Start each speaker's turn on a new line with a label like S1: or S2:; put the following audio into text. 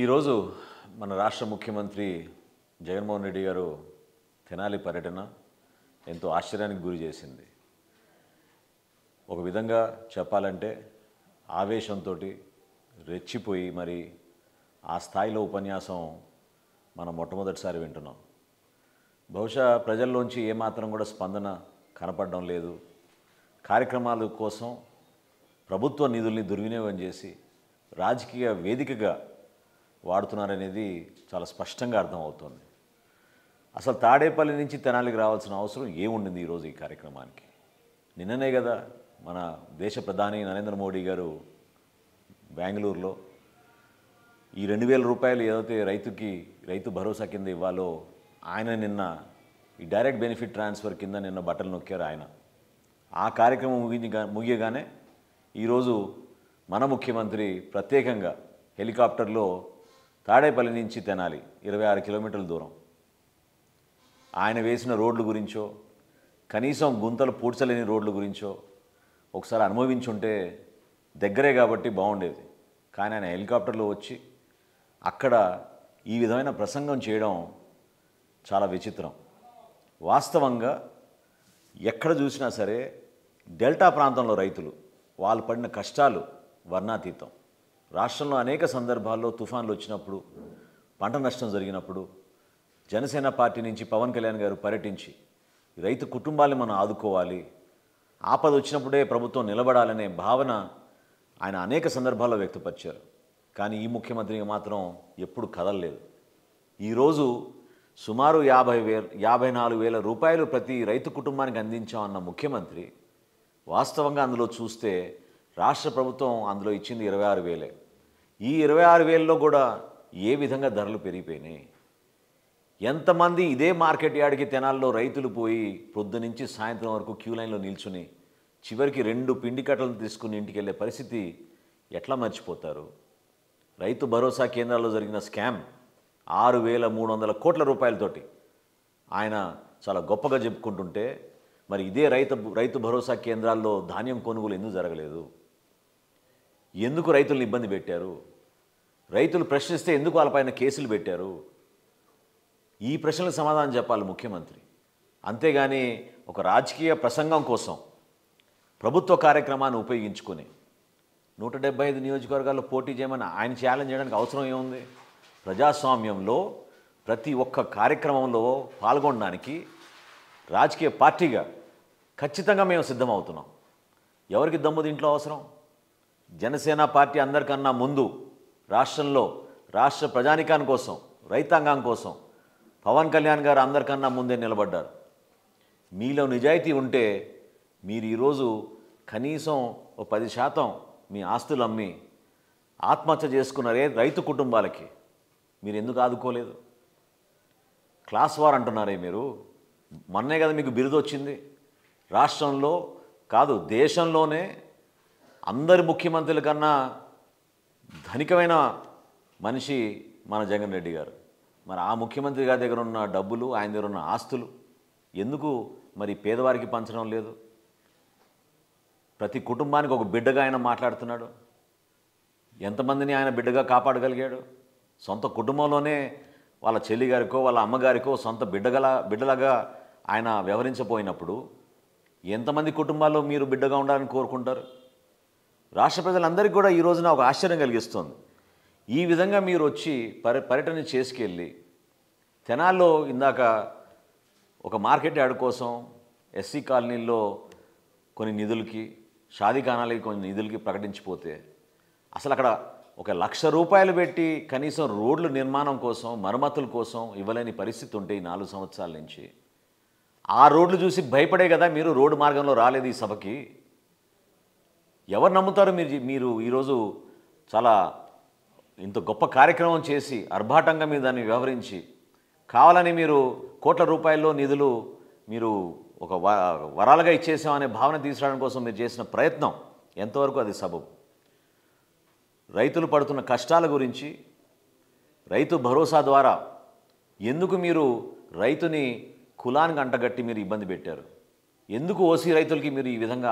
S1: ఈరోజు మన రాష్ట్ర ముఖ్యమంత్రి జగన్మోహన్ రెడ్డి గారు తెనాలి పర్యటన ఎంతో ఆశ్చర్యానికి గురి చేసింది ఒక విధంగా చెప్పాలంటే ఆవేశంతో రెచ్చిపోయి మరి ఆ స్థాయిలో ఉపన్యాసం మనం మొట్టమొదటిసారి వింటున్నాం బహుశా ప్రజల్లోంచి ఏమాత్రం కూడా స్పందన కనపడడం లేదు కార్యక్రమాల కోసం ప్రభుత్వ నిధుల్ని దుర్వినియోగం చేసి రాజకీయ వేదికగా వాడుతున్నారనేది చాలా స్పష్టంగా అర్థమవుతోంది అసలు తాడేపల్లి నుంచి తెనాలికి రావాల్సిన అవసరం ఏముండింది ఈరోజు ఈ కార్యక్రమానికి నిన్ననే కదా మన దేశ ప్రధాని నరేంద్ర మోడీ గారు బెంగళూరులో ఈ రెండు వేల రూపాయలు ఏదైతే రైతుకి రైతు భరోసా కింద ఇవ్వాలో ఆయన నిన్న ఈ డైరెక్ట్ బెనిఫిట్ ట్రాన్స్ఫర్ కింద నిన్న బట్టలు నొక్కారు ఆయన ఆ కార్యక్రమం ముగించగా ముగియగానే ఈరోజు మన ముఖ్యమంత్రి ప్రత్యేకంగా హెలికాప్టర్లో తాడేపల్లి నుంచి తెనాలి ఇరవై ఆరు కిలోమీటర్ల దూరం ఆయన వేసిన రోడ్ల గురించో కనీసం గుంతలు పూడ్చలేని రోడ్ల గురించో ఒకసారి అనుభవించుంటే దగ్గరే కాబట్టి బాగుండేది కానీ ఆయన హెలికాప్టర్లో వచ్చి అక్కడ ఈ విధమైన ప్రసంగం చేయడం చాలా విచిత్రం వాస్తవంగా ఎక్కడ చూసినా సరే డెల్టా ప్రాంతంలో రైతులు వాళ్ళు పడిన కష్టాలు వర్ణాతీతం రాష్ట్రంలో అనేక సందర్భాల్లో తుఫాన్లు వచ్చినప్పుడు పంట నష్టం జరిగినప్పుడు జనసేన పార్టీ నుంచి పవన్ కళ్యాణ్ గారు పర్యటించి రైతు కుటుంబాల్ని మనం ఆదుకోవాలి ఆపద వచ్చినప్పుడే ప్రభుత్వం నిలబడాలనే భావన ఆయన అనేక సందర్భాల్లో వ్యక్తపరిచారు కానీ ఈ ముఖ్యమంత్రికి మాత్రం ఎప్పుడు కదలలేదు ఈరోజు సుమారు యాభై వేల యాభై నాలుగు వేల రూపాయలు ప్రతి రైతు కుటుంబానికి అందించామన్న ముఖ్యమంత్రి వాస్తవంగా అందులో చూస్తే రాష్ట్ర ప్రభుత్వం అందులో ఇచ్చింది ఇరవై ఆరు వేలే ఈ ఇరవై ఆరు వేలలో కూడా ఏ విధంగా ధరలు పెరిగిపోయినాయి ఎంతమంది ఇదే మార్కెట్ యార్డ్కి తెనాల్లో రైతులు పోయి పొద్దు నుంచి సాయంత్రం వరకు క్యూ లైన్లో నిల్చుని చివరికి రెండు పిండి కట్టలు తీసుకుని ఇంటికి వెళ్ళే పరిస్థితి ఎట్లా మర్చిపోతారు రైతు భరోసా కేంద్రాల్లో జరిగిన స్కామ్ ఆరు వేల మూడు వందల కోట్ల రూపాయలతోటి ఆయన చాలా గొప్పగా చెప్పుకుంటుంటే మరి ఇదే రైతు రైతు భరోసా కేంద్రాల్లో ధాన్యం కొనుగోలు ఎందుకు జరగలేదు ఎందుకు రైతులను ఇబ్బంది పెట్టారు రైతులు ప్రశ్నిస్తే ఎందుకు వాళ్ళపైన కేసులు పెట్టారు ఈ ప్రశ్నలకు సమాధానం చెప్పాలి ముఖ్యమంత్రి అంతేగాని ఒక రాజకీయ ప్రసంగం కోసం ప్రభుత్వ కార్యక్రమాన్ని ఉపయోగించుకుని నూట డెబ్బై ఐదు నియోజకవర్గాల్లో పోటీ చేయమని ఆయన ఛాలెంజ్ చేయడానికి అవసరం ఏముంది ప్రజాస్వామ్యంలో ప్రతి ఒక్క కార్యక్రమంలో పాల్గొనడానికి రాజకీయ పార్టీగా ఖచ్చితంగా మేము సిద్ధమవుతున్నాం ఎవరికి దమ్ము దీంట్లో అవసరం జనసేన పార్టీ అందరికన్నా ముందు రాష్ట్రంలో రాష్ట్ర ప్రజానికాని కోసం రైతాంగం కోసం పవన్ కళ్యాణ్ గారు అందరికన్నా ముందే నిలబడ్డారు మీలో నిజాయితీ ఉంటే మీరు ఈరోజు కనీసం ఓ పది శాతం మీ ఆస్తులు అమ్మి ఆత్మహత్య చేసుకున్నారే రైతు కుటుంబాలకి మీరు ఎందుకు ఆదుకోలేదు క్లాస్ వార్ అంటున్నారే మీరు మొన్నే కదా మీకు బిరుదు వచ్చింది రాష్ట్రంలో కాదు దేశంలోనే అందరి ముఖ్యమంత్రుల కన్నా ధనికమైన మనిషి మన జగన్ రెడ్డి గారు మరి ఆ ముఖ్యమంత్రి గారి దగ్గర ఉన్న డబ్బులు ఆయన దగ్గర ఉన్న ఆస్తులు ఎందుకు మరి పేదవారికి పంచడం లేదు ప్రతి కుటుంబానికి ఒక బిడ్డగా ఆయన మాట్లాడుతున్నాడు ఎంతమందిని ఆయన బిడ్డగా కాపాడగలిగాడు సొంత కుటుంబంలోనే వాళ్ళ చెల్లిగారికో వాళ్ళ అమ్మగారికో సొంత బిడ్డగల బిడ్డలాగా ఆయన వ్యవహరించపోయినప్పుడు ఎంతమంది కుటుంబాల్లో మీరు బిడ్డగా ఉండాలని కోరుకుంటారు రాష్ట్ర ప్రజలందరికీ కూడా ఈ రోజున ఒక ఆశ్చర్యం కలిగిస్తుంది ఈ విధంగా మీరు వచ్చి పరి పర్యటన చేసుకెళ్ళి తెనాల్లో ఇందాక ఒక మార్కెట్ యార్డ్ కోసం ఎస్సీ కాలనీల్లో కొన్ని నిధులకి షాదీఖానాలకి కొన్ని నిధులకి ప్రకటించిపోతే అసలు అక్కడ ఒక లక్ష రూపాయలు పెట్టి కనీసం రోడ్ల నిర్మాణం కోసం మరమ్మతుల కోసం ఇవ్వలేని పరిస్థితి ఉంటే ఈ నాలుగు సంవత్సరాల నుంచి ఆ రోడ్లు చూసి భయపడే కదా మీరు రోడ్డు మార్గంలో రాలేదు ఈ సభకి ఎవరు నమ్ముతారు మీరు మీరు ఈరోజు చాలా ఇంత గొప్ప కార్యక్రమం చేసి అర్భాటంగా మీరు దాన్ని వ్యవహరించి కావాలని మీరు కోట్ల రూపాయల్లో నిధులు మీరు ఒక వరాలుగా ఇచ్చేసామనే భావన తీసుకురావడం కోసం మీరు చేసిన ప్రయత్నం ఎంతవరకు అది సబబు రైతులు పడుతున్న కష్టాల గురించి రైతు భరోసా ద్వారా ఎందుకు మీరు రైతుని కులానికి అంటగట్టి మీరు ఇబ్బంది పెట్టారు ఎందుకు ఓసీ రైతులకి మీరు ఈ విధంగా